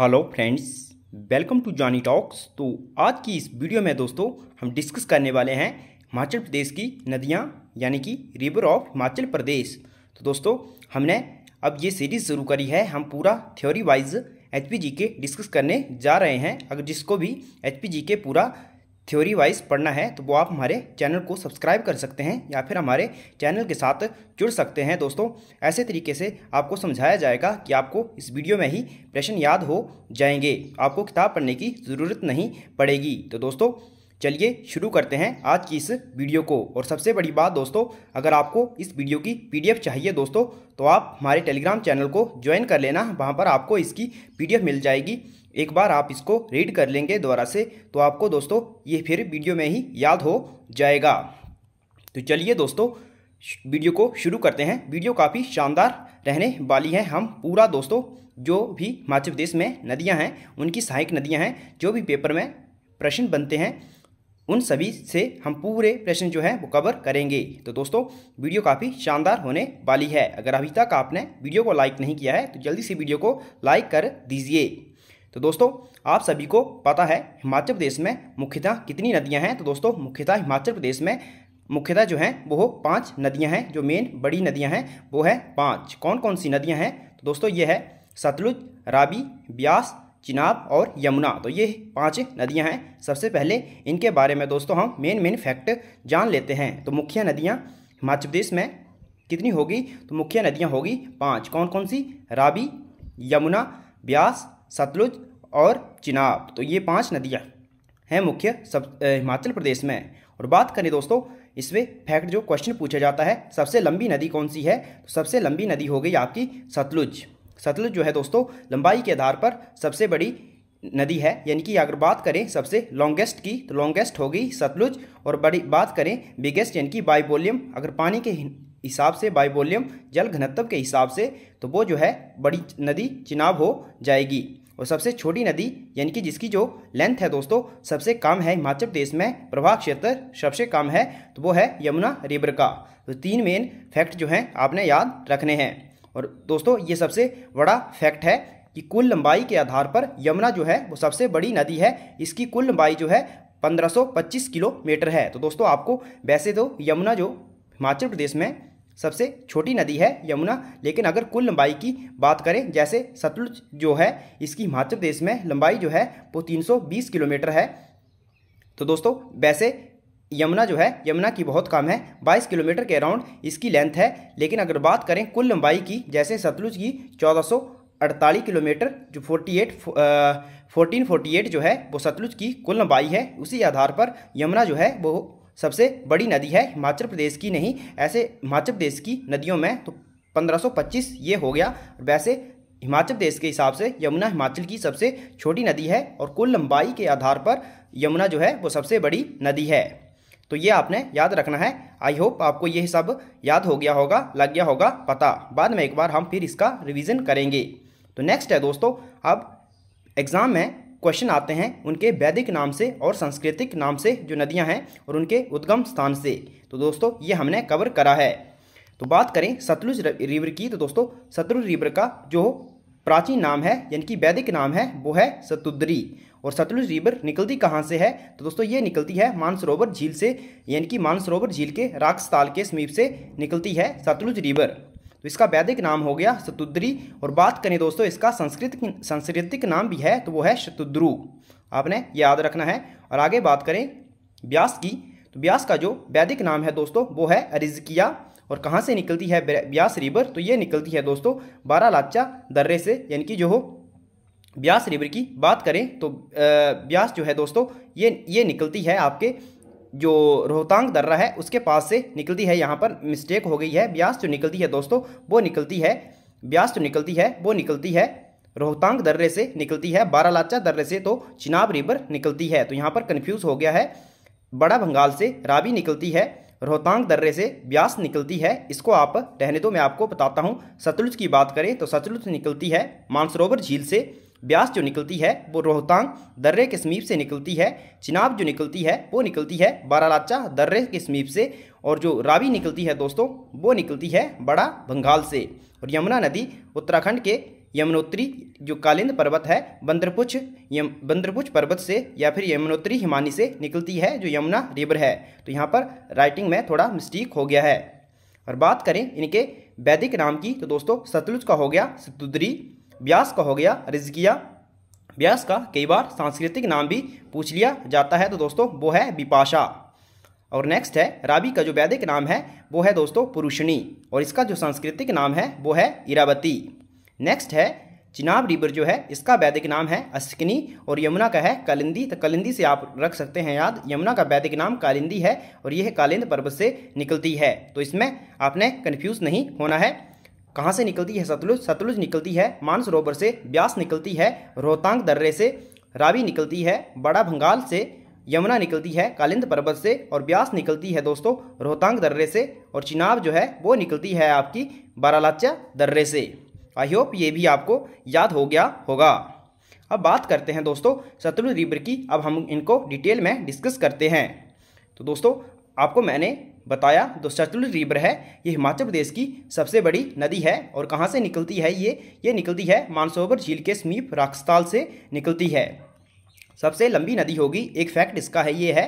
hello friends welcome to Johnny Talks तो आज की इस वीडियो में दोस्तों हम डिस्कस करने वाले हैं हिमाचल प्रदेश की नदियाँ यानी कि रिवर ऑफ हिमाचल प्रदेश तो दोस्तों हमने अब ये सीरीज़ शुरू करी है हम पूरा थ्योरी वाइज एच के डिस्कस करने जा रहे हैं अगर जिसको भी एच के पूरा थ्योरी वाइज पढ़ना है तो वो आप हमारे चैनल को सब्सक्राइब कर सकते हैं या फिर हमारे चैनल के साथ जुड़ सकते हैं दोस्तों ऐसे तरीके से आपको समझाया जाएगा कि आपको इस वीडियो में ही प्रश्न याद हो जाएंगे आपको किताब पढ़ने की ज़रूरत नहीं पड़ेगी तो दोस्तों चलिए शुरू करते हैं आज की इस वीडियो को और सबसे बड़ी बात दोस्तों अगर आपको इस वीडियो की पीडीएफ चाहिए दोस्तों तो आप हमारे टेलीग्राम चैनल को ज्वाइन कर लेना वहाँ पर आपको इसकी पीडीएफ मिल जाएगी एक बार आप इसको रीड कर लेंगे दोबारा से तो आपको दोस्तों ये फिर वीडियो में ही याद हो जाएगा तो चलिए दोस्तों वीडियो को शुरू करते हैं वीडियो काफ़ी शानदार रहने वाली है हम पूरा दोस्तों जो भी हिमाचल प्रदेश में नदियां हैं उनकी सहायक नदियां हैं जो भी पेपर में प्रश्न बनते हैं उन सभी से हम पूरे प्रश्न जो हैं वो कवर करेंगे तो दोस्तों वीडियो काफ़ी शानदार होने वाली है अगर अभी तक आपने वीडियो को लाइक नहीं किया है तो जल्दी से वीडियो को लाइक कर दीजिए तो दोस्तों आप सभी को पता है हिमाचल प्रदेश में मुख्यतः कितनी नदियां हैं तो दोस्तों मुख्यतः हिमाचल प्रदेश में मुख्यतः जो हैं वो पांच नदियां हैं जो मेन बड़ी नदियां हैं वो है पांच कौन कौन सी नदियां हैं तो दोस्तों ये है सतलुज राबी ब्यास चिनाब और यमुना तो ये पांच नदियां हैं सबसे पहले इनके बारे में दोस्तों हम मेन मेन फैक्ट जान लेते हैं तो मुख्य नदियाँ हिमाचल प्रदेश में कितनी होगी तो मुख्य नदियाँ होगी पाँच कौन कौन सी राबी यमुना ब्यास सतलुज और चिनाब तो ये पांच नदियाँ हैं मुख्य सब हिमाचल प्रदेश में और बात करें दोस्तों इसमें फैक्ट जो क्वेश्चन पूछा जाता है सबसे लंबी नदी कौन सी है तो सबसे लंबी नदी हो गई आपकी सतलुज सतलुज जो है दोस्तों लंबाई के आधार पर सबसे बड़ी नदी है यानी कि अगर बात करें सबसे लॉन्गेस्ट की तो लॉन्गेस्ट होगी सतलुज और बड़ी बात करें बिगेस्ट यानी कि वॉल्यूम अगर पानी के हिसाब से बाई वॉल्यूम जल घनत्व के हिसाब से तो वो जो है बड़ी नदी चिनाब हो जाएगी और सबसे छोटी नदी यानी कि जिसकी जो लेंथ है दोस्तों सबसे कम है हिमाचल प्रदेश में प्रभाव क्षेत्र सबसे कम है तो वो है यमुना रिवर का तो तीन मेन फैक्ट जो हैं आपने याद रखने हैं और दोस्तों ये सबसे बड़ा फैक्ट है कि कुल लंबाई के आधार पर यमुना जो है वो सबसे बड़ी नदी है इसकी कुल लंबाई जो है 1525 किलोमीटर है तो दोस्तों आपको वैसे तो यमुना जो हिमाचल प्रदेश में सबसे छोटी नदी है यमुना लेकिन अगर कुल लंबाई की बात करें जैसे सतलुज जो है इसकी हिमाचल प्रदेश में लंबाई जो है वो 320 किलोमीटर है तो दोस्तों वैसे यमुना जो है यमुना की बहुत कम है 22 किलोमीटर के अराउंड इसकी लेंथ है लेकिन अगर बात करें कुल लंबाई की जैसे सतलुज की चौदह अड़तालीस किलोमीटर जो forty eight fourteen forty eight जो है वो सतलुज की कुल लंबाई है उसी आधार पर यमुना जो है वो सबसे बड़ी नदी है हिमाचल प्रदेश की नहीं ऐसे हिमाचल प्रदेश की नदियों में तो 1525 ये हो गया वैसे हिमाचल प्रदेश के हिसाब से यमुना हिमाचल की सबसे छोटी नदी है और कुल लंबाई के आधार पर यमुना जो है वो सबसे बड़ी नदी है तो ये आपने याद रखना है आई होप आपको ये सब याद हो गया होगा लग गया होगा पता बाद में एक बार हम फिर इसका रिवीजन करेंगे तो नेक्स्ट है दोस्तों अब एग्ज़ाम में क्वेश्चन आते हैं उनके वैदिक नाम से और सांस्कृतिक नाम से जो नदियां हैं और उनके उद्गम स्थान से तो दोस्तों ये हमने कवर करा है तो बात करें सतलुज रिवर की तो दोस्तों सतलुज रिवर का जो प्राचीन नाम है यानी कि वैदिक नाम है वो है सतुद्री और सतलुज रिवर निकलती कहाँ से है तो दोस्तों ये निकलती है मानसरोवर झील से यानी कि मानसरोवर झील के राक्षताल के समीप से निकलती है सतलुज रिवर तो इसका वैदिक नाम हो गया शतुद्री और बात करें दोस्तों इसका संस्कृत सांस्कृतिक नाम भी है तो वो है शतुद्रु आपने याद रखना है और आगे बात करें व्यास की तो व्यास का जो वैदिक नाम है दोस्तों वो है अरिजकिया और कहाँ से निकलती है ब्यास रिवर तो ये निकलती है दोस्तों बारा लाचा दर्रे से यानी कि जो हो ब्यास रिवर की बात करें तो ब्यास जो है दोस्तों ये ये निकलती है आपके जो रोहतांग दर्रा है उसके पास से निकलती है यहाँ पर मिस्टेक हो गई है ब्यास जो निकलती है दोस्तों वो निकलती है ब्यास जो निकलती है वो निकलती है रोहतांग दर्रे से निकलती है बारालाचा दर्रे से तो चिनाब रिवर निकलती है तो यहाँ पर कन्फ्यूज़ हो गया है बड़ा बंगाल से रावी निकलती है रोहतांग दर्रे से ब्यास निकलती है इसको आप रहने दो मैं आपको बताता हूँ सतलुज की बात करें तो सतलुज निकलती है मानसरोवर झील से ब्यास जो निकलती है वो रोहतांग दर्रे के समीप से निकलती है चिनाब जो निकलती है वो निकलती है बारालाचा दर्रे के समीप से और जो रावी निकलती है दोस्तों वो निकलती है बड़ा बंगाल से और यमुना नदी उत्तराखंड के यमुनोत्री जो कालिंद पर्वत है बंद्रपुच यम बंद्रपुच पर्वत से या फिर यमुनोत्री हिमानी से निकलती है जो यमुना रिवर है तो यहाँ पर राइटिंग में थोड़ा मिस्टेक हो गया है और बात करें इनके वैदिक नाम की तो दोस्तों सतलुज का हो गया सतुद्री ब्यास का हो गया रिजकिया ब्यास का कई बार सांस्कृतिक नाम भी पूछ लिया जाता है तो दोस्तों वो है विपाशा और नेक्स्ट है राबी का जो वैदिक नाम है वो है दोस्तों पुरुषणी और इसका जो सांस्कृतिक नाम है वो है इरावती नेक्स्ट है चिनाब रिवर जो है इसका वैदिक नाम है अस्किनी और यमुना का है कालिंदी तो कालिंदी से आप रख सकते हैं याद यमुना का वैदिक नाम कालिंदी है और यह कालिंद पर्वत से निकलती है तो इसमें आपने कन्फ्यूज़ नहीं होना है कहाँ से निकलती है सतलुज सतलुज निकलती है मानसरोवर से ब्यास निकलती है रोहतांग दर्रे से रावी निकलती है बड़ा भंगाल से यमुना निकलती है कालिंद पर्वत से और ब्यास निकलती है दोस्तों रोहतांग दर्रे से और चिनाब जो है वो निकलती है आपकी बारालाचा दर्रे से आई होप ये भी आपको याद हो गया होगा अब बात करते हैं दोस्तों सतलुज रिवर की अब हम इनको डिटेल में डिस्कस करते हैं तो दोस्तों आपको मैंने बताया तो सतलुज रिवर है ये हिमाचल प्रदेश की सबसे बड़ी नदी है और कहाँ से निकलती है ये ये निकलती है मानसोवर झील के समीप राक्षताल से निकलती है सबसे लंबी नदी होगी एक फैक्ट इसका है ये है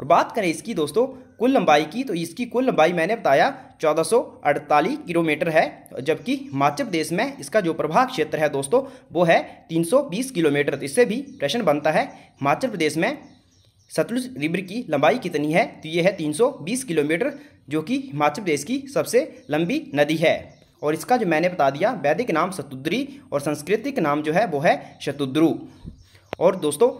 और बात करें इसकी दोस्तों कुल लंबाई की तो इसकी कुल लंबाई मैंने बताया 1448 किलोमीटर है जबकि हिमाचल प्रदेश में इसका जो प्रभाव क्षेत्र है दोस्तों वो है 320 किलोमीटर तो इससे भी प्रश्न बनता है हिमाचल प्रदेश में सतलुज रिवर की लंबाई कितनी है तो ये है 320 किलोमीटर जो कि हिमाचल प्रदेश की सबसे लंबी नदी है और इसका जो मैंने बता दिया वैदिक नाम शतुद्री और संस्कृतिक नाम जो है वो है शतुद्रु और दोस्तों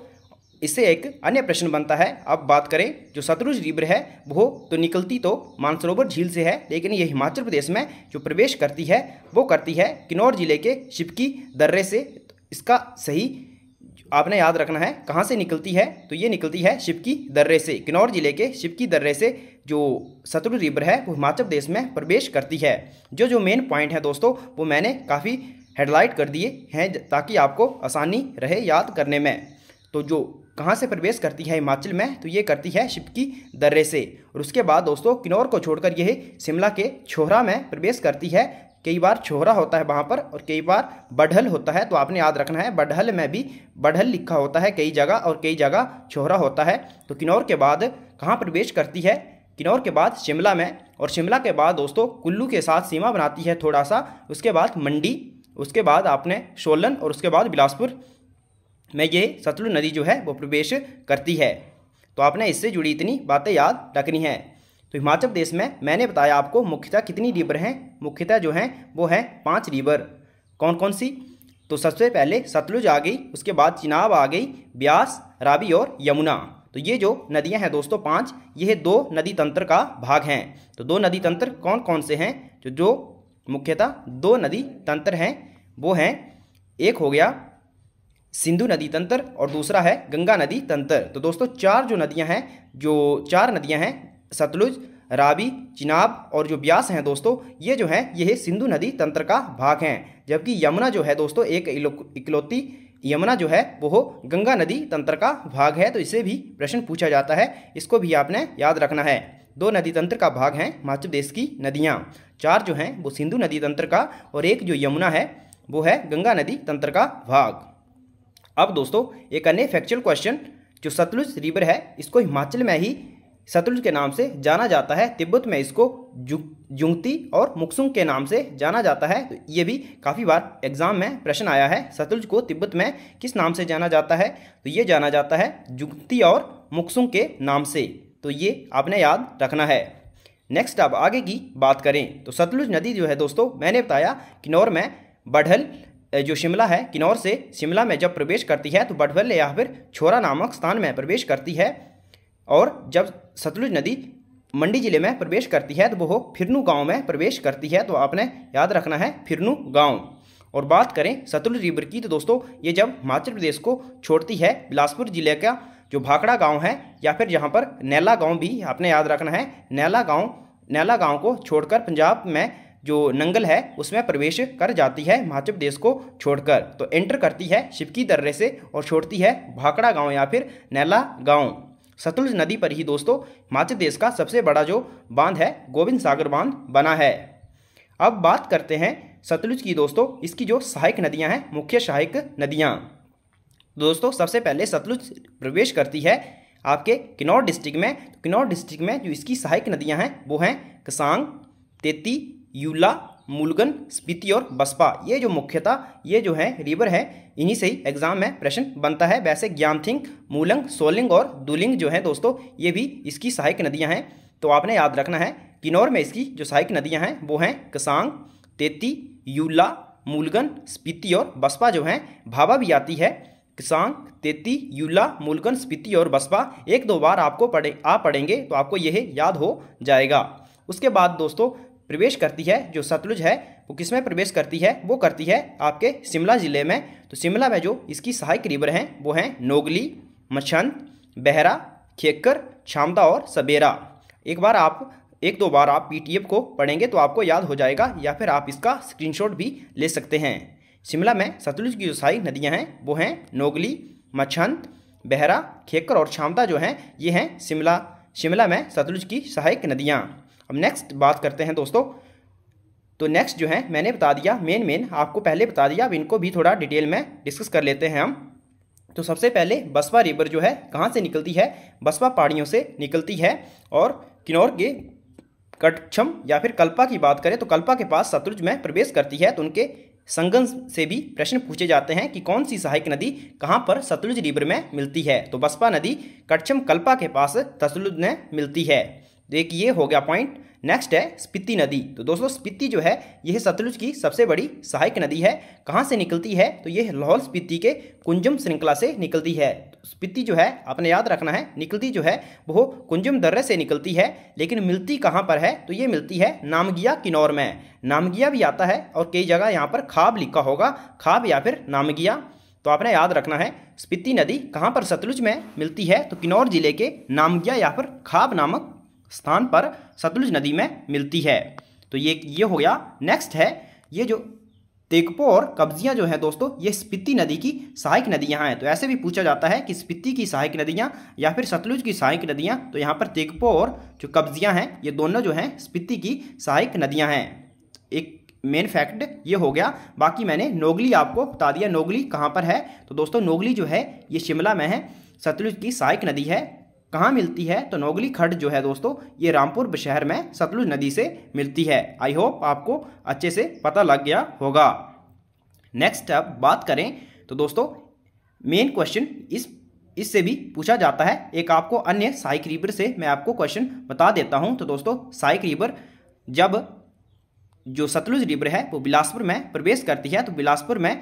इससे एक अन्य प्रश्न बनता है अब बात करें जो सतलुज रिवर है वो तो निकलती तो मानसरोवर झील से है लेकिन ये हिमाचल प्रदेश में जो प्रवेश करती है वो करती है किन्नौर जिले के शिपकी दर्रे से इसका सही आपने याद रखना है कहाँ से निकलती है तो ये निकलती है शिव की दर्रे से किन्नौर जिले के शिव की दर्रे से जो सतुल रिवर है वो हिमाचल प्रदेश में प्रवेश करती है जो जो मेन पॉइंट है दोस्तों वो मैंने काफ़ी हेडलाइट कर दिए हैं ताकि आपको आसानी रहे याद करने में तो जो कहाँ से प्रवेश करती है हिमाचल में तो ये करती है शिव की दर्रे से और उसके बाद दोस्तों किन्नौर को छोड़कर यह शिमला के छोहरा में प्रवेश करती है कई बार छोहरा होता है वहाँ पर और कई बार बढ़ल होता है तो आपने याद रखना है बढ़ल में भी बढ़ल लिखा होता है कई जगह और कई जगह छोहरा होता है तो किन्नौर के बाद कहाँ प्रवेश करती है किन्नौर के बाद शिमला में और शिमला के बाद दोस्तों कुल्लू के साथ सीमा बनाती है थोड़ा सा उसके बाद मंडी उसके बाद आपने सोलन और उसके बाद बिलासपुर में ये सतलुज नदी जो है वो प्रवेश करती है तो आपने इससे जुड़ी इतनी बातें याद रखनी है तो हिमाचल प्रदेश में मैंने बताया आपको मुख्यतः कितनी रिवर हैं मुख्यतः जो हैं वो हैं पाँच रिवर कौन कौन सी तो सबसे पहले सतलुज आ गई उसके बाद चिनाब आ गई ब्यास रावी और यमुना तो ये जो नदियां हैं दोस्तों पांच ये दो नदी तंत्र का भाग हैं तो दो नदी तंत्र कौन कौन से हैं जो तो जो मुख्यतः दो नदी तंत्र हैं वो हैं एक हो गया सिंधु नदी तंत्र और दूसरा है गंगा नदी तंत्र तो दोस्तों चार जो नदियां हैं जो चार नदियां हैं सतलुज रावी चिनाब और जो ब्यास हैं दोस्तों ये जो हैं यह सिंधु नदी तंत्र का भाग हैं जबकि यमुना जो है दोस्तों एक इकलौती यमुना जो है वो गंगा नदी तंत्र का भाग है तो इसे भी प्रश्न पूछा जाता है इसको भी आपने याद रखना है दो नदी तंत्र का भाग हैं हिमाचल प्रदेश की नदियाँ चार जो हैं वो सिंधु नदी तंत्र का और एक जो यमुना है वो है गंगा नदी तंत्र का भाग अब दोस्तों एक अन्य फैक्चुअल क्वेश्चन जो सतलुज रिवर है इसको हिमाचल में ही शत्रुंज के नाम से जाना जाता है तिब्बत में इसको जुंगती और मुक्सुंग के नाम से जाना जाता है तो ये भी काफ़ी बार एग्जाम में प्रश्न आया है शत्रुंज को तिब्बत में किस नाम से जाना जाता है तो ये जाना जाता है जुंगती और मुक्सुंग के नाम से तो ये आपने याद रखना है नेक्स्ट आप आगे की बात करें तो सतलुज नदी जो है दोस्तों मैंने बताया किन्नौर में बढ़ल जो शिमला है किन्नौर से शिमला में जब प्रवेश करती है तो बढ़वल या फिर छोरा नामक स्थान में प्रवेश करती है और जब सतलुज नदी मंडी जिले में प्रवेश करती है तो वह फिरनू गांव में प्रवेश करती है तो आपने याद रखना है फिरनू गांव और बात करें सतलुज रिवर की तो दोस्तों ये जब हिमाचल प्रदेश को छोड़ती है बिलासपुर जिले का जो भाखड़ा गांव है या फिर यहाँ पर नैला गांव भी आपने याद रखना है नैला गांव नैला गांव को छोड़कर पंजाब में जो नंगल है उसमें प्रवेश कर जाती है हिमाचल प्रदेश को छोड़कर तो एंटर करती है शिपकी दर्रे से और छोड़ती है भाखड़ा गाँव या फिर नैला गाँव सतलुज नदी पर ही दोस्तों हिमाचल देश का सबसे बड़ा जो बांध है गोविंद सागर बांध बना है अब बात करते हैं सतलुज की दोस्तों इसकी जो सहायक नदियां हैं मुख्य सहायक नदियां दोस्तों सबसे पहले सतलुज प्रवेश करती है आपके किन्नौर डिस्ट्रिक्ट में तो किन्नौर डिस्ट्रिक्ट में जो इसकी सहायक नदियां हैं वो हैं कसांग तेती यूला मूलगन स्पीति और बसपा ये जो मुख्यतः ये जो है रिवर है इन्हीं से ही एग्जाम में प्रश्न बनता है वैसे ज्ञानथिंग मूलंग सोलिंग और दुलिंग जो है दोस्तों ये भी इसकी सहायक नदियाँ हैं तो आपने याद रखना है किन्नौर में इसकी जो सहायक नदियाँ हैं वो हैं कसांग तेती यूला मूलगन स्पीति और बसपा जो हैं भाभा भी आती है किसांग तेती यूला मूलगन स्पीति और बसपा एक दो बार आपको पढ़े आ पढ़ेंगे तो आपको यह याद हो जाएगा उसके बाद दोस्तों प्रवेश करती है जो सतलुज है वो किस में प्रवेश करती है वो करती है आपके शिमला ज़िले में तो शिमला में जो इसकी सहायक रिवर हैं वो हैं नोगली मछंद बहरा खेकर छामदा और सबेरा एक बार आप एक दो बार आप पी को पढ़ेंगे तो आपको याद हो जाएगा या फिर आप इसका स्क्रीन भी ले सकते हैं शिमला में सतलुज की जो सहायक नदियाँ हैं वो हैं नोगली मछंद बहरा खेकर और छामदा जो हैं ये हैं शिमला शिमला में सतलुज की सहायक नदियाँ अब नेक्स्ट बात करते हैं दोस्तों तो नेक्स्ट जो है मैंने बता दिया मेन मेन आपको पहले बता दिया अब इनको भी थोड़ा डिटेल में डिस्कस कर लेते हैं हम तो सबसे पहले बसवा रिवर जो है कहाँ से निकलती है बसवा पहाड़ियों से निकलती है और किन्नौर के कटक्षम या फिर कल्पा की बात करें तो कल्पा के पास सतलुज में प्रवेश करती है तो उनके संगम से भी प्रश्न पूछे जाते हैं कि कौन सी सहायक नदी कहाँ पर सतलुज रिवर में मिलती है तो बसपा नदी कटक्षम कल्पा के पास सतलुज में मिलती है तो एक ये हो गया पॉइंट नेक्स्ट है स्पिति नदी तो दोस्तों स्पिति जो है यह सतलुज की सबसे बड़ी सहायक नदी है कहाँ से निकलती है तो यह लाहौल स्पिति के कुंजम श्रृंखला से निकलती है स्पिति जो है आपने याद रखना है निकलती जो है वो कुंजम दर्रे से निकलती है लेकिन मिलती कहाँ पर है तो ये मिलती है नामगिया किन्नौर में नामगिया भी आता है और कई जगह यहाँ पर खाब लिखा होगा खाब या फिर नामगिया तो आपने याद रखना है स्पिति नदी कहाँ पर सतलुज में मिलती है तो किन्नौर जिले के नामगिया या फिर खाब नामक स्थान पर सतलुज नदी में मिलती है तो ये ये हो गया नेक्स्ट है ये जो तेगपो और कब्जियाँ जो हैं दोस्तों ये स्पिति नदी की सहायक नदियाँ हैं तो ऐसे भी पूछा जाता है कि स्पिति की सहायक नदियाँ या फिर सतलुज की सहायक नदियाँ तो यहाँ पर तेकपो और जो कब्जियाँ हैं ये दोनों जो हैं स्पिति की सहायक नदियाँ हैं एक मेन फैक्ट ये हो गया बाकी मैंने नोगली आपको बता दिया नोगली कहाँ पर है तो दोस्तों नोगली जो है ये शिमला में है सतलुज की सहायक नदी है कहाँ मिलती है तो नोगली खड़ जो है दोस्तों ये रामपुर शहर में सतलुज नदी से मिलती है आई होप आपको अच्छे से पता लग गया होगा नेक्स्ट अब बात करें तो दोस्तों मेन क्वेश्चन इस इससे भी पूछा जाता है एक आपको अन्य साइक रीबर से मैं आपको क्वेश्चन बता देता हूं तो दोस्तों साइक रीबर जब जो सतलुज रिवर है वो बिलासपुर में प्रवेश करती है तो बिलासपुर में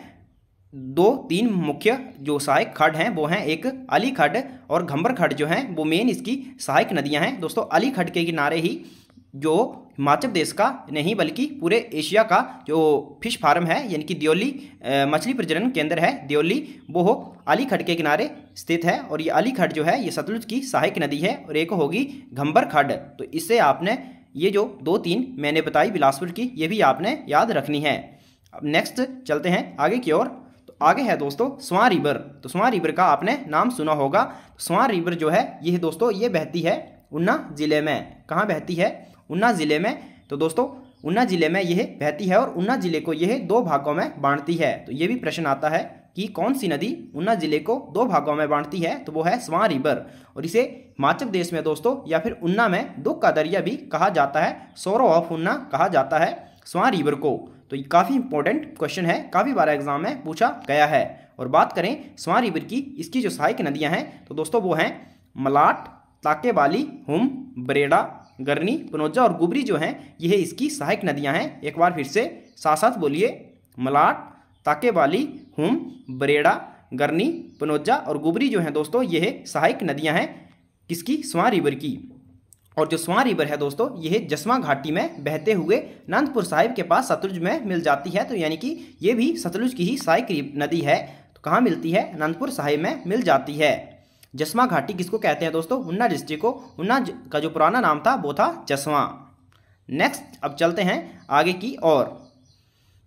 दो तीन मुख्य जो सहायक खड हैं वो हैं एक अली खड और घंबर खड जो हैं वो मेन इसकी सहायक नदियां हैं दोस्तों अली खड के किनारे ही जो हिमाचल प्रदेश का नहीं बल्कि पूरे एशिया का जो फिश फार्म है यानी कि दियोली मछली प्रजनन केंद्र है दियोली वो हो अलीखट के किनारे स्थित है और ये अली खड्ड जो है ये सतलुज की सहायक नदी है और एक होगी घंबर खड तो इससे आपने ये जो दो तीन मैंने बताई बिलासपुर की ये भी आपने याद रखनी है अब नेक्स्ट चलते हैं आगे की ओर आगे है दोस्तों स्वां रिवर तो स्वां रिवर का आपने नाम सुना होगा तो स्वां रिवर जो है ये दोस्तों ये बहती है ऊना ज़िले में कहाँ बहती है ऊना ज़िले में तो दोस्तों ऊना ज़िले में यह बहती है और ऊना ज़िले को यह दो भागों में बांटती है तो ये भी प्रश्न आता है कि कौन सी नदी ऊना ज़िले को दो भागों में बांटती है तो वो है स्वां रिवर और इसे हिमाचल प्रदेश में दोस्तों या फिर ऊना में दुख का दरिया भी कहा जाता है सोरो ऑफ ऊना कहा जाता है स्वान रिवर को तो ये काफ़ी इंपॉर्टेंट क्वेश्चन है काफ़ी बार एग्जाम में पूछा गया है और बात करें स्वां रिवर की इसकी जो सहायक नदियाँ हैं तो दोस्तों वो हैं मलाट ताकेबाली हुम बरेड़ा गर्नी पनोजा और गुबरी जो हैं यह है इसकी सहायक नदियाँ हैं एक बार फिर से साथ साथ बोलिए मलाट ताकेबाली हुम बरेड़ा गर्नी पनोजा और गुबरी जो हैं दोस्तों यह है सहायक नदियाँ हैं किसकी स्वां रिवर की और जो स्वां रिवर है दोस्तों यह जसवा घाटी में बहते हुए नंदपुर साहिब के पास सतलुज में मिल जाती है तो यानी कि ये भी सतलुज की ही सहायक नदी है तो कहाँ मिलती है नंदपुर साहिब में मिल जाती है जसवा घाटी किसको कहते हैं दोस्तों उन्ना डिस्ट्रिक्ट को उन्ना का जो पुराना नाम था वो था जसवा नेक्स्ट अब चलते हैं आगे की ओर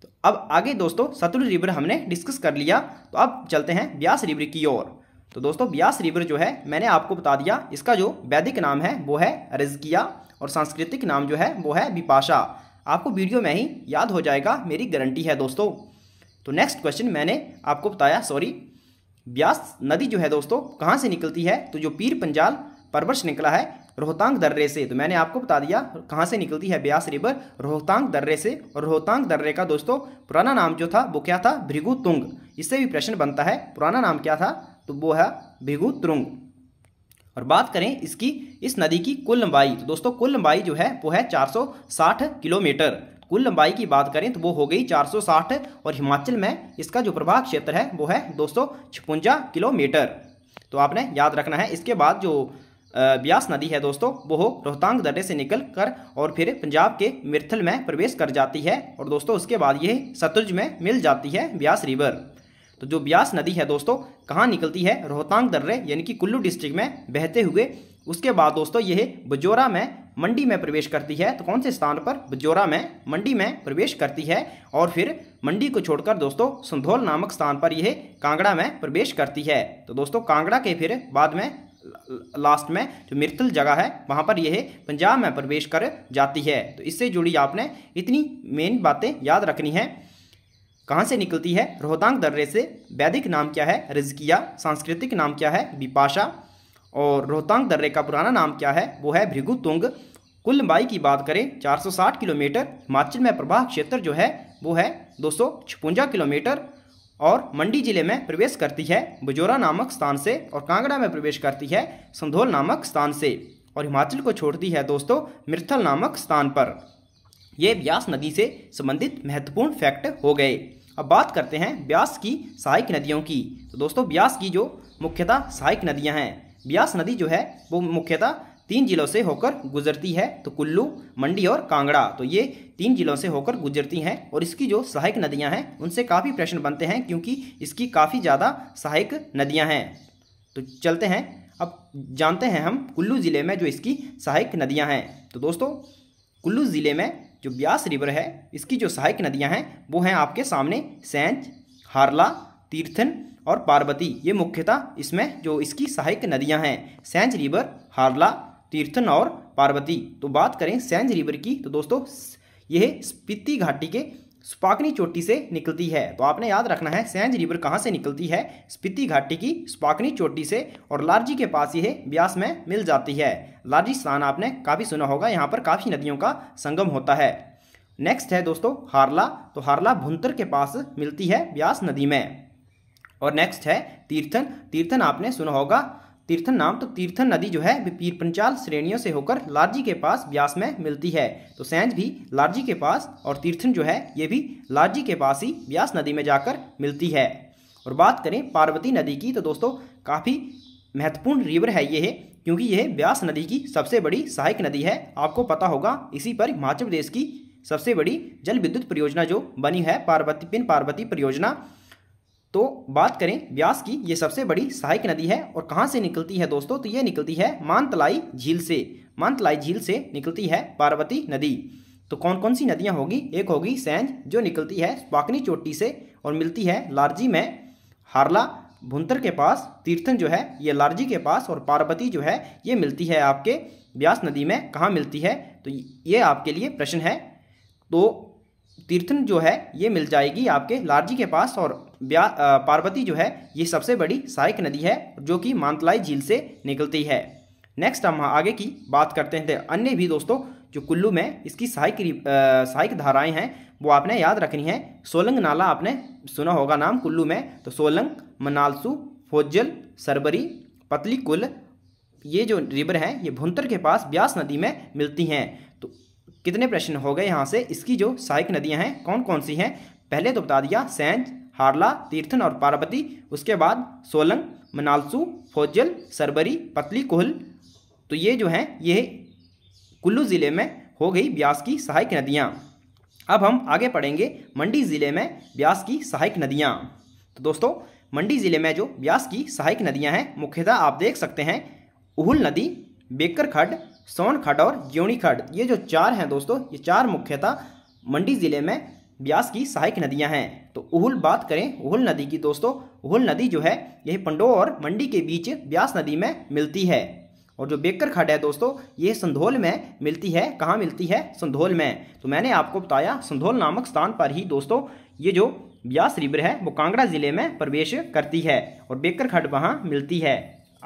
तो अब आगे दोस्तों सतलुज रिवर हमने डिस्कस कर लिया तो अब चलते हैं ब्यास रिवर की ओर तो दोस्तों ब्यास रिवर जो है मैंने आपको बता दिया इसका जो वैदिक नाम है वो है रजकिया और सांस्कृतिक नाम जो है वो है बिपाशा आपको वीडियो में ही याद हो जाएगा मेरी गारंटी है दोस्तों तो नेक्स्ट क्वेश्चन मैंने आपको बताया सॉरी ब्यास नदी जो है दोस्तों कहाँ से निकलती है तो जो पीर पंजाल पर्वत निकला है रोहतांग दर्रे से तो मैंने आपको बता दिया कहाँ से निकलती है ब्यास रिवर रोहतांग दर्रे से और रोहतांग दर्रे का दोस्तों पुराना नाम जो था वो क्या था भृगु तुंग इससे भी प्रश्न बनता है पुराना नाम क्या था तो वो है भिगु तुरुंग और बात करें इसकी इस नदी की कुल लंबाई तो दोस्तों कुल लंबाई जो है वो है 460 किलोमीटर कुल लंबाई की बात करें तो वो हो गई 460 और हिमाचल में इसका जो प्रभाव क्षेत्र है वो है दो किलोमीटर तो आपने याद रखना है इसके बाद जो ब्यास नदी है दोस्तों वो रोहतांग दर्रे से निकल कर और फिर पंजाब के मिर्थल में प्रवेश कर जाती है और दोस्तों उसके बाद ये सतुज में मिल जाती है ब्यास रिवर तो जो ब्यास नदी है दोस्तों कहाँ निकलती है रोहतांग दर्रे यानी कि कुल्लू डिस्ट्रिक्ट में बहते हुए उसके बाद दोस्तों यह बजोरा में मंडी में प्रवेश करती है तो कौन से स्थान पर बजोरा में मंडी में प्रवेश करती है और फिर मंडी को छोड़कर दोस्तों संधोल नामक स्थान पर यह कांगड़ा में प्रवेश करती है तो दोस्तों कांगड़ा के फिर बाद में लास्ट में जो मृतल जगह है वहाँ पर यह पंजाब में प्रवेश कर जाती है तो इससे जुड़ी आपने इतनी मेन बातें याद रखनी है कहाँ से निकलती है रोहतांग दर्रे से वैदिक नाम क्या है रिजकिया सांस्कृतिक नाम क्या है बिपाशा और रोहतांग दर्रे का पुराना नाम क्या है वो है भृगुतुंग कुल लंबाई की बात करें 460 किलोमीटर हिमाचल में प्रभाव क्षेत्र जो है वो है दो किलोमीटर और मंडी जिले में प्रवेश करती है बजोरा नामक स्थान से और कांगड़ा में प्रवेश करती है संधोल नामक स्थान से और हिमाचल को छोड़ती है दोस्तों मिर्थल नामक स्थान पर ये ब्यास नदी से संबंधित महत्वपूर्ण फैक्ट हो गए अब बात करते हैं ब्यास की सहायक नदियों की तो दोस्तों ब्यास की जो मुख्यतः सहायक नदियाँ हैं ब्यास नदी जो है वो मुख्यतः तीन जिलों से होकर गुजरती है तो कुल्लू मंडी और कांगड़ा तो ये तीन जिलों से होकर गुजरती हैं और इसकी जो सहायक नदियां हैं उनसे काफ़ी प्रश्न बनते हैं क्योंकि इसकी काफ़ी ज़्यादा सहायक नदियां हैं तो चलते हैं अब जानते हैं हम कुल्लू ज़िले में जो इसकी सहायक नदियां हैं तो दोस्तों कुल्लू ज़िले में जो ब्यास रिवर है इसकी जो सहायक नदियां हैं वो हैं आपके सामने सैंज हारला तीर्थन और पार्वती ये मुख्यतः इसमें जो इसकी सहायक नदियां हैं सैंज रिवर हारला तीर्थन और पार्वती तो बात करें सैंज रिवर की तो दोस्तों यह स्पीति घाटी के स्पाकनी चोटी से निकलती है तो आपने याद रखना है सैंज रिवर कहाँ से निकलती है स्पीति घाटी की स्पाकनी चोटी से और लार्जी के पास यह ब्यास में मिल जाती है लार्जी स्थान आपने काफ़ी सुना होगा यहाँ पर काफ़ी नदियों का संगम होता है नेक्स्ट है दोस्तों हारला तो हारला भुंतर के पास मिलती है ब्यास नदी में और नेक्स्ट है तीर्थन तीर्थन आपने सुना होगा तीर्थन नाम तो तीर्थन नदी जो है पीर पंचाल श्रेणियों से होकर लारजी के पास ब्यास में मिलती है तो सैंज भी लारजी के पास और तीर्थन जो है ये भी लारजी के पास ही ब्यास नदी में जाकर मिलती है और बात करें पार्वती नदी की तो दोस्तों काफ़ी महत्वपूर्ण रिवर है यह क्योंकि यह ब्यास नदी की सबसे बड़ी सहायक नदी है आपको पता होगा इसी पर हिमाचल प्रदेश की सबसे बड़ी जल विद्युत परियोजना जो बनी है पार्वती पिन पार्वती परियोजना तो बात करें ब्यास की ये सबसे बड़ी सहायक नदी है और कहाँ से निकलती है दोस्तों तो ये निकलती है मानतलाई झील से मानतलाई झील से निकलती है पार्वती नदी तो कौन कौन सी नदियाँ होगी एक होगी सैंज जो निकलती है पाकनी चोटी से और मिलती है लारजी में हारला भुंतर के पास तीर्थन जो है ये लारजी के पास और पार्वती जो है ये मिलती है आपके ब्यास नदी में कहाँ मिलती है तो ये आपके लिए प्रश्न है तो तीर्थन जो है ये मिल जाएगी आपके लारजी के पास और ब्या पार्वती जो है ये सबसे बड़ी सहायक नदी है जो कि मानतलाई झील से निकलती है नेक्स्ट हम आगे की बात करते हैं अन्य भी दोस्तों जो कुल्लू में इसकी सहायक सहायक धाराएं हैं वो आपने याद रखनी है सोलंग नाला आपने सुना होगा नाम कुल्लू में तो सोलंग मनालसू फोजल सरबरी पतली कुल ये जो रिवर हैं ये भुंतर के पास ब्यास नदी में मिलती हैं तो कितने प्रश्न हो गए यहाँ से इसकी जो सहायक नदियाँ हैं कौन कौन सी हैं पहले तो बता दिया सैंज हारला तीर्थन और पार्वती उसके बाद सोलंग मनालसू फौजल सरबरी पतली कोहल तो ये जो हैं ये कुल्लू ज़िले में हो गई ब्यास की सहायक नदियाँ अब हम आगे पढ़ेंगे मंडी ज़िले में ब्यास की सहायक नदियाँ तो दोस्तों मंडी ज़िले में जो ब्यास की सहायक नदियाँ हैं मुख्यतः आप देख सकते हैं उहुल नदी बेकर खड सोन खड और ज्योणी खड ये जो चार हैं दोस्तों ये चार मुख्यतः मंडी ज़िले में ब्यास की सहायक नदियां हैं तो उहुल बात करें उहुल नदी की दोस्तों उहुल नदी जो है यह पंडो और मंडी के बीच ब्यास नदी में मिलती है और जो बेकर खड्ड है दोस्तों ये संधोल में मिलती है कहाँ मिलती है संधोल में तो मैंने आपको बताया संधोल नामक स्थान पर ही दोस्तों ये जो ब्यास रिवर है वो कांगड़ा जिले में प्रवेश करती है और बेकर खड्ड वहाँ मिलती है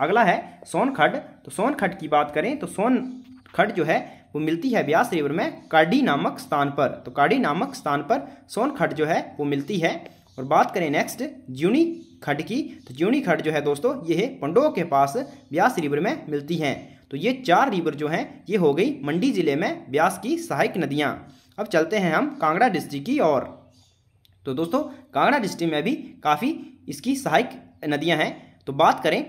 अगला है सोन खड्ड तो सोन खड्ड की बात करें तो सोन खड जो है वो मिलती है ब्यास रिवर में काडी नामक स्थान पर तो काडी नामक स्थान पर सोन खड जो है वो मिलती है और बात करें नेक्स्ट ज्यूनी खड की तो ज्यूनी खड जो है दोस्तों ये पंडो के पास ब्यास रिवर में मिलती हैं तो ये चार रिवर जो हैं ये हो गई मंडी जिले में ब्यास की सहायक नदियाँ अब चलते हैं हम कांगड़ा डिस्ट्रिक्ट की ओर तो दोस्तों कांगड़ा डिस्ट्रिक्ट में भी काफ़ी इसकी सहायक नदियाँ हैं तो बात करें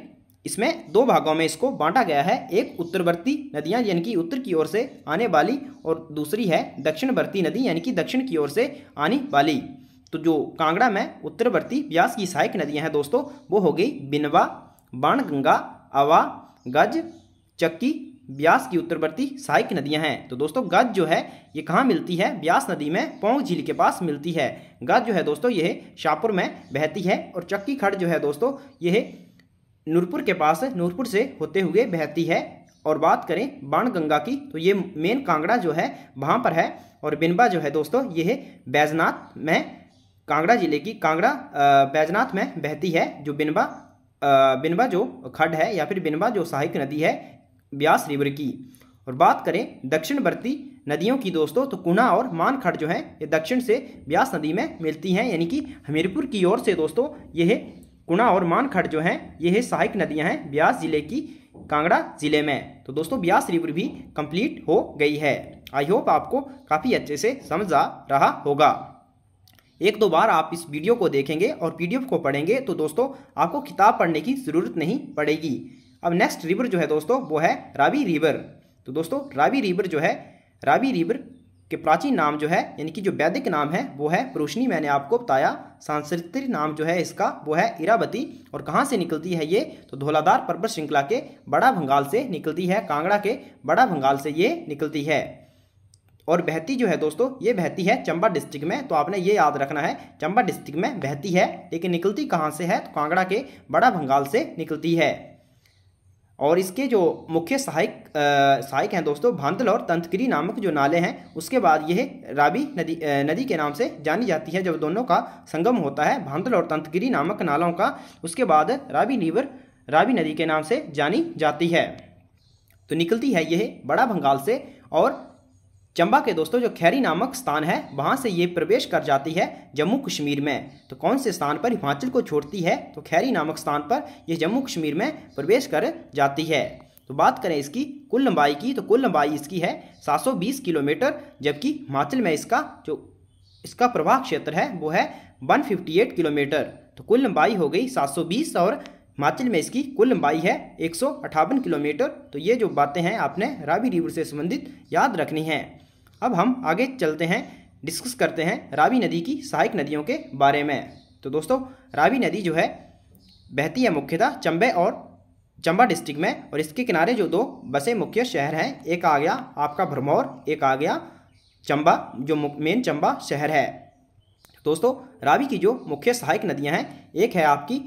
इसमें दो भागों में इसको बांटा गया है एक उत्तरवर्ती नदियां यानी कि उत्तर की ओर से आने वाली और दूसरी है दक्षिणवर्ती नदी यानी कि दक्षिण की ओर से आने वाली तो जो कांगड़ा में उत्तरवर्ती ब्यास की सहायक नदियां हैं दोस्तों वो हो गई बिनवा बाणगंगा आवा गज चक्की ब्यास की उत्तरवर्ती सहायक नदियाँ हैं तो दोस्तों गज जो है ये कहाँ मिलती है ब्यास नदी में पोंग झील के पास मिलती है गज जो है दोस्तों यह शाहपुर में बहती है और चक्की खड़ जो है दोस्तों यह नूरपुर के पास नूरपुर से होते हुए बहती है और बात करें बाण गंगा की तो ये मेन कांगड़ा जो है वहाँ पर है और बिनबा जो है दोस्तों ये है बैजनाथ में कांगड़ा जिले की कांगड़ा बैजनाथ में बहती है जो बिनबा बिनबा जो खड है या फिर बिनबा जो सहायक नदी है ब्यास रिवर की और बात करें दक्षिणवर्ती नदियों की दोस्तों तो कुना और मानखड़ जो है ये दक्षिण से ब्यास नदी में मिलती हैं यानी कि हमीरपुर की ओर से दोस्तों यह कुणा और मानखड़ जो हैं ये है सहायक नदियां हैं ब्यास जिले की कांगड़ा जिले में तो दोस्तों ब्यास रिवर भी कंप्लीट हो गई है आई होप आपको काफ़ी अच्छे से समझा रहा होगा एक दो बार आप इस वीडियो को देखेंगे और पी को पढ़ेंगे तो दोस्तों आपको किताब पढ़ने की ज़रूरत नहीं पड़ेगी अब नेक्स्ट रिवर जो है दोस्तों वो है रावी रिवर तो दोस्तों रावी रिवर जो है रावी रिवर कि प्राचीन नाम जो है यानी कि जो वैदिक नाम है वो है पुरुषनी मैंने आपको बताया सांस्कृतिक नाम जो है इसका वो है इरावती और कहाँ से निकलती है ये तो धोलाधार पर्वत श्रृंखला के बड़ा भंगाल से निकलती है कांगड़ा के बड़ा भंगाल से ये निकलती है और बहती जो है दोस्तों ये बहती है चंबा डिस्ट्रिक्ट में तो आपने ये याद रखना है चंबा डिस्ट्रिक्ट में बहती है लेकिन निकलती कहाँ से है तो कांगड़ा के बड़ा भंगाल से निकलती है और इसके जो मुख्य सहायक सहायक हैं दोस्तों भांतल और तंतगिरी नामक जो नाले हैं उसके बाद यह राबी नदी आ, नदी के नाम से जानी जाती है जब दोनों का संगम होता है भांतल और तंतगिरी नामक नालों का उसके बाद राबी नीवर राबी नदी के नाम से जानी जाती है तो निकलती है यह बड़ा भंगाल से और चंबा के दोस्तों जो खैरी नामक स्थान है वहाँ से ये प्रवेश कर जाती है जम्मू कश्मीर में तो कौन से स्थान पर हिमाचल को छोड़ती है तो खैरी नामक स्थान पर यह जम्मू कश्मीर में प्रवेश कर जाती है तो बात करें इसकी कुल लंबाई की तो कुल लंबाई इसकी है 720 किलोमीटर जबकि हिमाचल में इसका जो इसका प्रवाह क्षेत्र है वो है 158 किलोमीटर तो कुल लंबाई हो गई 720 और हिमाचल में इसकी कुल लंबाई है एक किलोमीटर तो ये जो बातें हैं आपने रावी रिवर से संबंधित याद रखनी है अब हम आगे चलते हैं डिस्कस करते हैं रावी नदी की सहायक नदियों के बारे में तो दोस्तों रावी नदी जो है बहती है मुख्यतः चंबे और चंबा डिस्ट्रिक्ट में और इसके किनारे जो दो बसे मुख्य शहर हैं एक आ गया आपका भरमौर एक आ गया चंबा जो मेन चंबा शहर है दोस्तों रावी की जो मुख्य सहायक नदियां हैं एक है आपकी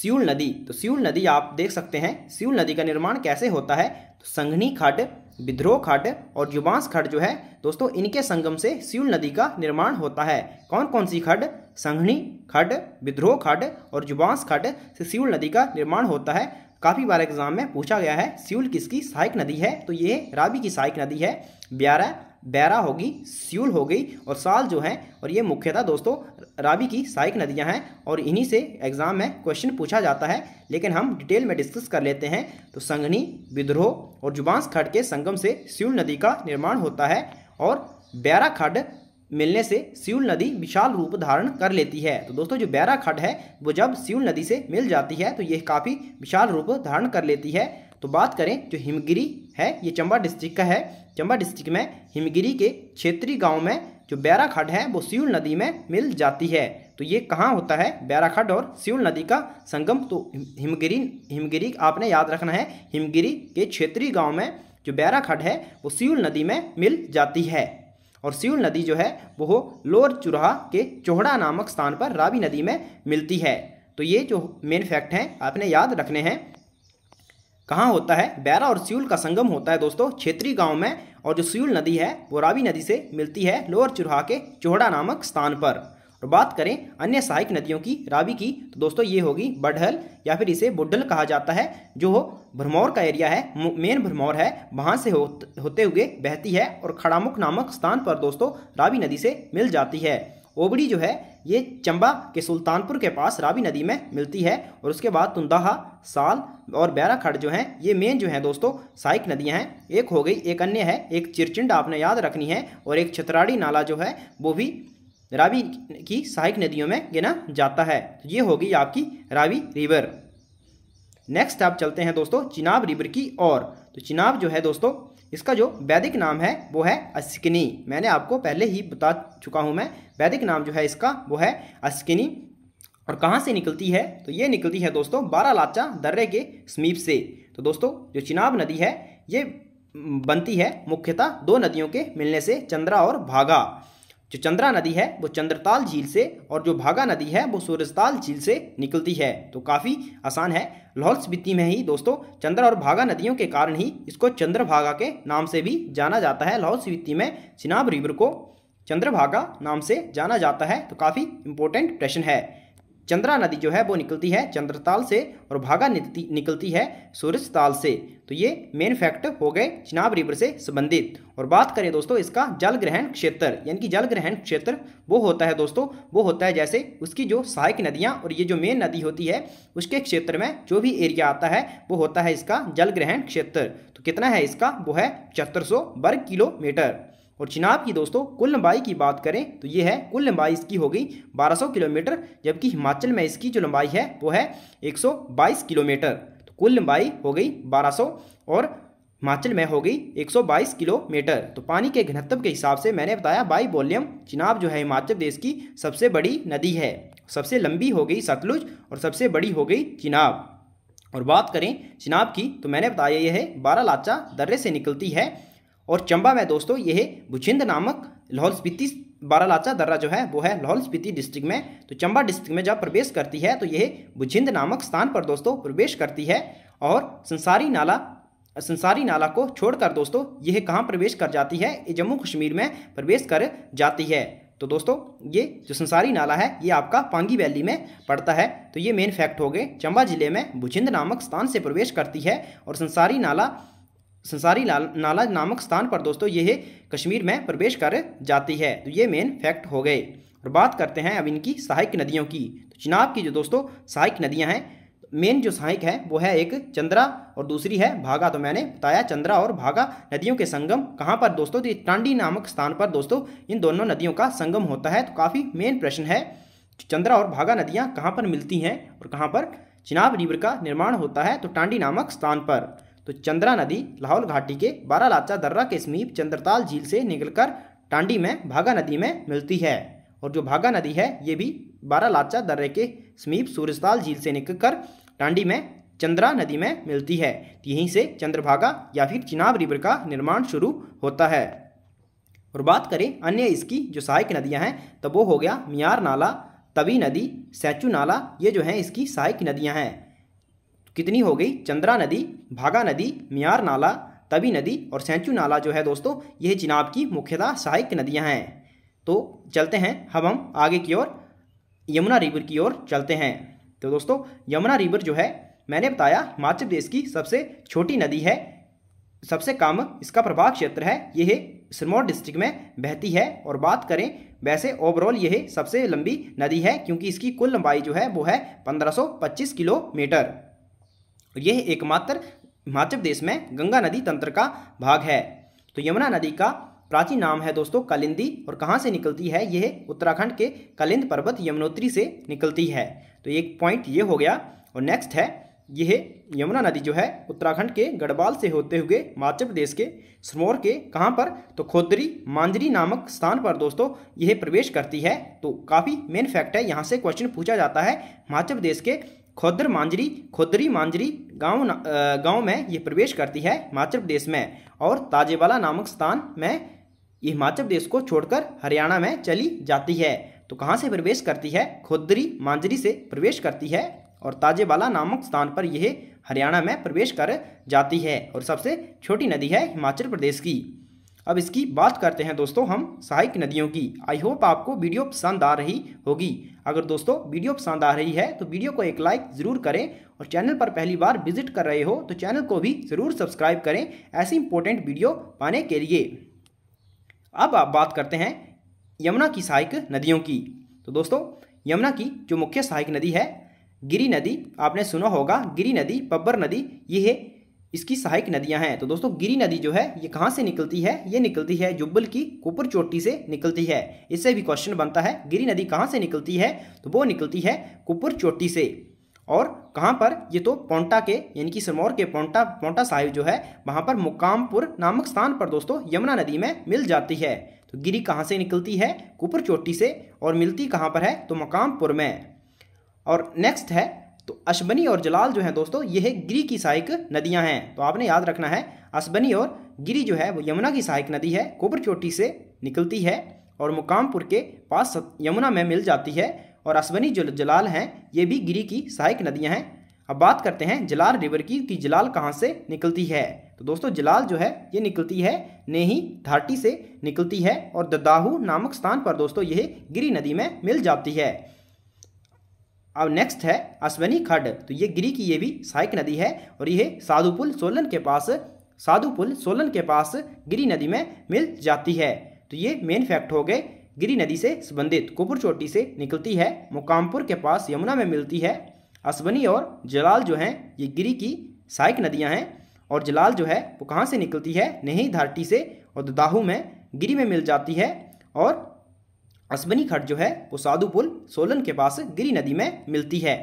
सियूल नदी तो सियूल नदी आप देख सकते हैं सियूल नदी का निर्माण कैसे होता है तो संघनी खड्ड विद्रोह खड्ड और जुबांस खड्ड जो है दोस्तों इनके संगम से सियुल नदी का निर्माण होता है कौन कौन सी खड्ड संघनी खड्ड विद्रोह खड्ड और जुबांस खड्ड से सियुल नदी का निर्माण होता है काफ़ी बार एग्जाम में पूछा गया है सियुल किसकी सहायक नदी है तो ये रावी की सहायक नदी है ब्यारा बैरा होगी सियूल हो गई और साल जो है और ये मुख्यतः दोस्तों रावी की सहायक नदियां हैं और इन्हीं से एग्जाम में क्वेश्चन पूछा जाता है लेकिन हम डिटेल में डिस्कस कर लेते हैं तो संगनी विद्रोह और जुबांस खड के संगम से स्यूल नदी का निर्माण होता है और बैरा खड मिलने से स्यूल नदी विशाल रूप धारण कर लेती है तो दोस्तों जो बैरा खड है वो जब स्यूल नदी से मिल जाती है तो यह काफ़ी विशाल रूप धारण कर लेती है तो बात करें जो हिमगिरी है ये चंबा डिस्ट्रिक्ट का है चंबा डिस्ट्रिक्ट में हिमगिरी के क्षेत्रीय गांव में जो बैराखड है वो सियुल नदी में मिल जाती है तो ये कहाँ होता है बैराखड और सियूल नदी का संगम तो हिमगिरी हिमगिरी आपने याद रखना है हिमगिरी के क्षेत्रीय गांव में जो बैराखड है वो सियुल नदी में मिल जाती है और सियुल नदी जो है वो लोअर चुराहा के चोहड़ा नामक स्थान पर रावी नदी में मिलती है तो ये जो मेन फैक्ट हैं आपने याद रखने हैं कहाँ होता है बैरा और सियूल का संगम होता है दोस्तों क्षेत्रीय गांव में और जो सियूल नदी है वो रावी नदी से मिलती है लोअर चुरहा के चोहड़ा नामक स्थान पर और बात करें अन्य सहायक नदियों की रावी की तो दोस्तों ये होगी बडहल या फिर इसे बुढ़ल कहा जाता है जो भरमौर का एरिया है मेन भरमौर है वहाँ से होते हुए बहती है और खड़ामुख नामक स्थान पर दोस्तों रावी नदी से मिल जाती है ओबड़ी जो है ये चंबा के सुल्तानपुर के पास रावी नदी में मिलती है और उसके बाद तुंदाहा साल और बैराखड़ जो हैं ये मेन जो हैं दोस्तों साइक नदियां हैं एक हो गई एक अन्य है एक चिरचिंड आपने याद रखनी है और एक छतराड़ी नाला जो है वो भी रावी की सहायक नदियों में गिना जाता है तो ये होगी आपकी रावी रिवर नेक्स्ट आप चलते हैं दोस्तों चिनाब रिवर की ओर तो चिनाब जो है दोस्तों इसका जो वैदिक नाम है वो है अस्किनी मैंने आपको पहले ही बता चुका हूँ मैं वैदिक नाम जो है इसका वो है अस्किनी और कहाँ से निकलती है तो ये निकलती है दोस्तों बारह लाचा दर्रे के समीप से तो दोस्तों जो चिनाब नदी है ये बनती है मुख्यतः दो नदियों के मिलने से चंद्रा और भागा जो चंद्रा नदी है वो चंद्रताल झील से और जो भागा नदी है वो सूरजताल झील से निकलती है तो काफ़ी आसान है लाहौल स्पीति में ही दोस्तों चंद्रा और भागा नदियों के कारण ही इसको चंद्रभागा के नाम से भी जाना जाता है लाहौल स्पीति में चिनाब रिवर को चंद्रभागा नाम से जाना जाता है तो काफ़ी इंपॉर्टेंट प्रश्न है चंद्रा नदी जो है वो निकलती है चंद्रताल से और भागा निकलती है सूरज ताल से तो ये मेन फैक्ट हो गए चिनाब रिवर से संबंधित और बात करें दोस्तों इसका जल ग्रहण क्षेत्र यानी कि जल ग्रहण क्षेत्र वो होता है दोस्तों वो होता है जैसे उसकी जो सहायक नदियाँ और ये जो मेन नदी होती है उसके क्षेत्र में जो भी एरिया आता है वो होता है इसका जल ग्रहण क्षेत्र तो कितना है इसका वो है पचहत्तर वर्ग किलोमीटर और चिनाब की दोस्तों कुल लंबाई की बात करें तो ये है कुल लंबाई इसकी हो गई 1200 किलोमीटर जबकि हिमाचल में इसकी जो लंबाई है वो है 122 किलोमीटर तो कुल लंबाई हो गई 1200 और हिमाचल में हो गई 122 किलोमीटर तो पानी के घनत्व के हिसाब से मैंने बताया बाई वॉल्यूम चिनाब जो है हिमाचल प्रदेश की सबसे बड़ी नदी है सबसे लंबी हो गई सतलुज और सबसे बड़ी हो गई चिनाब और बात करें चिनाब की तो मैंने बताया यह है बारह लाचा दर्रे से निकलती है और चंबा में दोस्तों यह भुछिंद नामक लाहौल स्पीति बारालाचा दर्रा जो है वो है लाहौल स्पीति डिस्ट्रिक्ट में तो चंबा डिस्ट्रिक्ट में जब प्रवेश करती है तो यह भुछिंद नामक स्थान पर दोस्तों प्रवेश करती है और संसारी नाला संसारी नाला को छोड़कर दोस्तों यह कहाँ प्रवेश कर जाती है ये जम्मू कश्मीर में प्रवेश कर जाती है तो दोस्तों ये जो संसारी नाला है ये आपका पांगी वैली में पड़ता है तो ये मेन फैक्ट हो गए चंबा जिले में भुचिंद नामक स्थान से प्रवेश करती है और संसारी नाला संसारी नाला नामक स्थान पर दोस्तों यह कश्मीर में प्रवेश कर जाती है तो ये मेन फैक्ट हो गए और बात करते हैं अब इनकी सहायक नदियों की तो चिनाब की जो दोस्तों सहायक नदियाँ हैं मेन जो सहायक है वो है एक चंद्रा और दूसरी है भागा तो मैंने बताया चंद्रा और भागा नदियों के संगम कहाँ पर दोस्तों तो टांडी नामक स्थान पर दोस्तों इन दोनों नदियों का संगम होता है तो काफ़ी मेन प्रश्न है चंद्रा और भागा नदियाँ कहाँ पर मिलती हैं और कहाँ पर चिनाब रिवर का निर्माण होता है तो टांडी नामक स्थान पर तो चंद्रा नदी लाहौल घाटी के बारालाचा दर्रा के समीप चंद्रताल झील से निकलकर टांडी में भागा नदी में मिलती है और जो भागा नदी है ये भी बारालाचा दर्रे के समीप सूरजताल झील से निकलकर टांडी में चंद्रा नदी में मिलती है यहीं से चंद्रभागा या फिर चिनाब रिवर का निर्माण शुरू होता है और बात करें अन्य इसकी जो सहायक नदियाँ हैं तो वो हो गया मियार नाला तवी नदी सैचू नाला ये जो हैं इसकी सहायक नदियाँ हैं कितनी हो गई चंद्रा नदी भागा नदी मियार नाला तवी नदी और सेंचू नाला जो है दोस्तों यह चिनाब की मुख्यतः सहायक नदियाँ हैं तो चलते हैं हम हम आगे की ओर यमुना रिवर की ओर चलते हैं तो दोस्तों यमुना रिवर जो है मैंने बताया हिमाचल प्रदेश की सबसे छोटी नदी है सबसे कम इसका प्रभाव क्षेत्र है यह सिरमौर डिस्ट्रिक्ट में बहती है और बात करें वैसे ओवरऑल यह सबसे लंबी नदी है क्योंकि इसकी कुल लंबाई जो है वो है 1525 किलोमीटर यह एकमात्र हिमाचल प्रदेश में गंगा नदी तंत्र का भाग है तो यमुना नदी का प्राचीन नाम है दोस्तों कलिंदी और कहाँ से निकलती है यह उत्तराखंड के कलिंद पर्वत यमुनोत्री से निकलती है तो एक पॉइंट ये हो गया और नेक्स्ट है यह यमुना नदी जो है उत्तराखंड के गढ़वाल से होते हुए हिमाचल प्रदेश के सिरमौर के कहाँ पर तो खोदरी मांजरी नामक स्थान पर दोस्तों यह प्रवेश करती है तो काफ़ी मेन फैक्ट है यहाँ से क्वेश्चन पूछा जाता है हिमाचल प्रदेश के खोदर मांजरी खोदरी मांजरी गांव गांव में यह प्रवेश करती है हिमाचल प्रदेश में और ताजेवाला नामक स्थान में ये हिमाचल प्रदेश को छोड़कर हरियाणा में चली जाती है तो कहाँ से प्रवेश करती है खोदरी मांजरी से प्रवेश करती है और ताजेवाला नामक स्थान पर यह हरियाणा में प्रवेश कर जाती है और सबसे छोटी नदी है हिमाचल प्रदेश की अब इसकी बात करते हैं दोस्तों हम सहायक नदियों की आई होप आपको वीडियो पसंद आ रही होगी अगर दोस्तों वीडियो पसंद आ रही है तो वीडियो को एक लाइक ज़रूर करें और चैनल पर पहली बार विजिट कर रहे हो तो चैनल को भी ज़रूर सब्सक्राइब करें ऐसी इंपॉर्टेंट वीडियो पाने के लिए अब आप बात करते हैं यमुना की सहायक नदियों की तो दोस्तों यमुना की जो मुख्य सहायक नदी है गिरी नदी आपने सुना होगा गिरी नदी पब्बर नदी ये है इसकी सहायक नदियां हैं तो दोस्तों गिरी नदी जो है ये कहाँ से निकलती है ये निकलती है जुब्बल की कोपर चोटी से निकलती है इससे भी क्वेश्चन बनता है गिरी नदी कहाँ से निकलती है तो वो निकलती है कुपर चोटी से और कहाँ पर ये तो पोंटा के यानी कि सिरमौर के पोंटा पोंटा साहिब जो है वहाँ पर मुकामपुर नामक स्थान पर दोस्तों यमुना नदी में मिल जाती है तो गिरी कहाँ से निकलती है कुपर चोटी से और मिलती कहाँ पर है तो मकामपुर में और नेक्स्ट है तो अशबनी और जलाल जो है दोस्तों यह है गिरी की सहायक नदियां हैं तो आपने याद रखना है असबनी और गिरी जो है वो यमुना की सहायक नदी है कोबर चोटी से निकलती है और मुकामपुर के पास यमुना में मिल जाती है और असबनी जो जलाल हैं ये भी गिरी की सहायक नदियाँ हैं अब बात करते हैं जलाल रिवर की कि जलाल कहाँ से निकलती है तो दोस्तों जलाल जो है ये निकलती है नेही धाटी से निकलती है और ददाहू नामक स्थान पर दोस्तों यह गिरी नदी में मिल जाती है अब नेक्स्ट है अश्वनी खड तो ये गिरी की ये भी सहायक नदी है और यह साधुपुल सोलन के पास साधुपुल सोलन के पास गिरी नदी में मिल जाती है तो ये मेन फैक्ट हो गए गिरी नदी से संबंधित कुपुर चोटी से निकलती है मुकामपुर के पास यमुना में मिलती है अश्वनी और जलाल जो हैं ये गिरी की सहायक नदियाँ हैं और जलाल जो है वो कहाँ से निकलती है नहीं धारटी से और दाहू में गिरी में मिल जाती है और असबनी खड़ जो है वो साधु पुल सोलन के पास गिरी नदी में मिलती है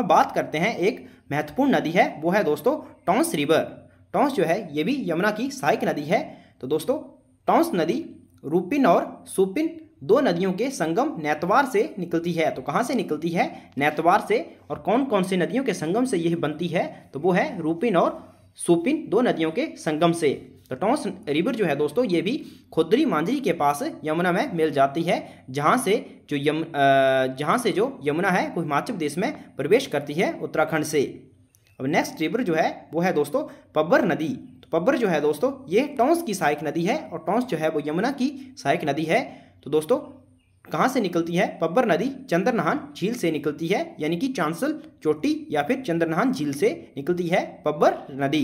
अब बात करते हैं एक महत्वपूर्ण नदी है वो है दोस्तों टोंस रिवर टोंस जो है ये भी यमुना की सहायक नदी है तो दोस्तों टोंस नदी रूपिन और सुपिन दो नदियों के संगम नैतवार से निकलती है तो कहाँ से निकलती है नैतवार से और कौन कौन से नदियों के संगम से यह बनती है तो वो है रूपिन और सुपिन दो नदियों के संगम से तो टोंस रिवर जो है दोस्तों ये भी खुदरी मांझी के पास यमुना में मिल जाती है जहाँ से जो यम जहाँ से जो यमुना है वो हिमाचल प्रदेश में प्रवेश करती है उत्तराखंड से अब नेक्स्ट रिवर जो है वो है दोस्तों पब्बर नदी तो पब्बर जो है दोस्तों ये टोंस की सहायक नदी है और टोंस जो है वो यमुना की सहायक नदी है तो दोस्तों कहाँ से निकलती है पब्बर नदी चंद्रनहान झील से निकलती है यानी कि चांसल चोटी या फिर चंद्रनहान झील से निकलती है पब्बर नदी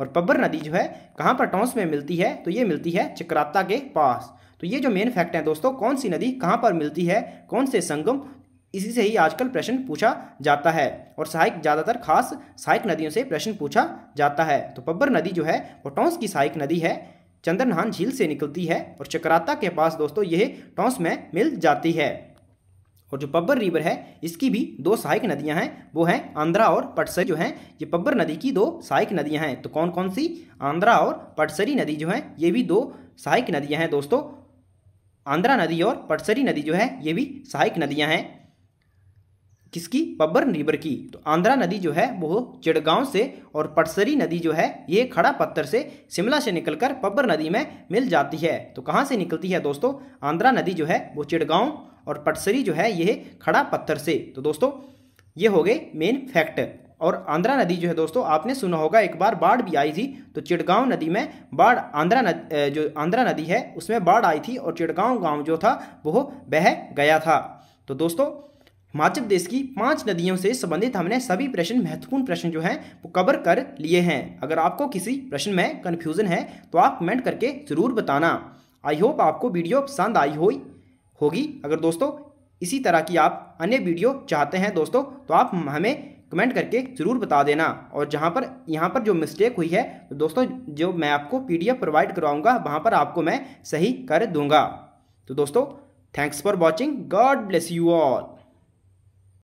और पब्बर नदी जो है कहाँ पर टोंस में मिलती है तो ये मिलती है चक्राता के पास तो ये जो मेन फैक्ट है दोस्तों कौन सी नदी कहाँ पर मिलती है कौन से संगम इसी से ही आजकल प्रश्न पूछा जाता है और सहायक ज़्यादातर खास सहायक नदियों से प्रश्न पूछा जाता है तो पब्बर नदी जो है वो टोंस की सहायक नदी है चंद्रनहान झील से निकलती है और चक्राता के पास दोस्तों यह टोंस में मिल जाती है और जो पब्बर रिवर है इसकी भी दो सहायक नदियां हैं वो हैं आंध्रा और पटसरी जो हैं ये पब्बर नदी की दो सहायक नदियां हैं तो कौन कौन सी आंध्रा और पटसरी नदी जो हैं ये भी दो सहायक नदियां हैं दोस्तों आंध्रा नदी और पटसरी नदी जो है ये भी सहायक नदियाँ हैं किसकी पब्बर रिवर की तो आंध्रा नदी जो है वो चिड़गांव से और पटसरी नदी जो है ये खड़ा पत्थर से शिमला से निकलकर पब्बर नदी में मिल जाती है तो कहाँ से निकलती है दोस्तों आंध्रा नदी जो है वो चिड़गांव और पटसरी जो है यह खड़ा पत्थर से तो दोस्तों ये हो गए मेन फैक्ट और आंध्रा नदी जो है दोस्तों आपने सुना होगा एक बार बाढ़ भी आई थी तो चिड़गांव नदी में बाढ़ आंध्रा नदी जो आंध्रा नदी है उसमें बाढ़ आई थी और चिड़गांव गांव जो था वह बह गया था तो दोस्तों हिमाचल प्रदेश की पांच नदियों से संबंधित हमने सभी प्रश्न महत्वपूर्ण प्रश्न जो हैं वो कवर कर लिए हैं अगर आपको किसी प्रश्न में कन्फ्यूज़न है तो आप कमेंट करके ज़रूर बताना आई होप आपको वीडियो पसंद आई होई होगी अगर दोस्तों इसी तरह की आप अन्य वीडियो चाहते हैं दोस्तों तो आप हमें कमेंट करके ज़रूर बता देना और जहाँ पर यहाँ पर जो मिस्टेक हुई है तो दोस्तों जो मैं आपको पीडीएफ प्रोवाइड करवाऊँगा वहाँ पर आपको मैं सही कर दूँगा तो दोस्तों thanks for watching God bless you all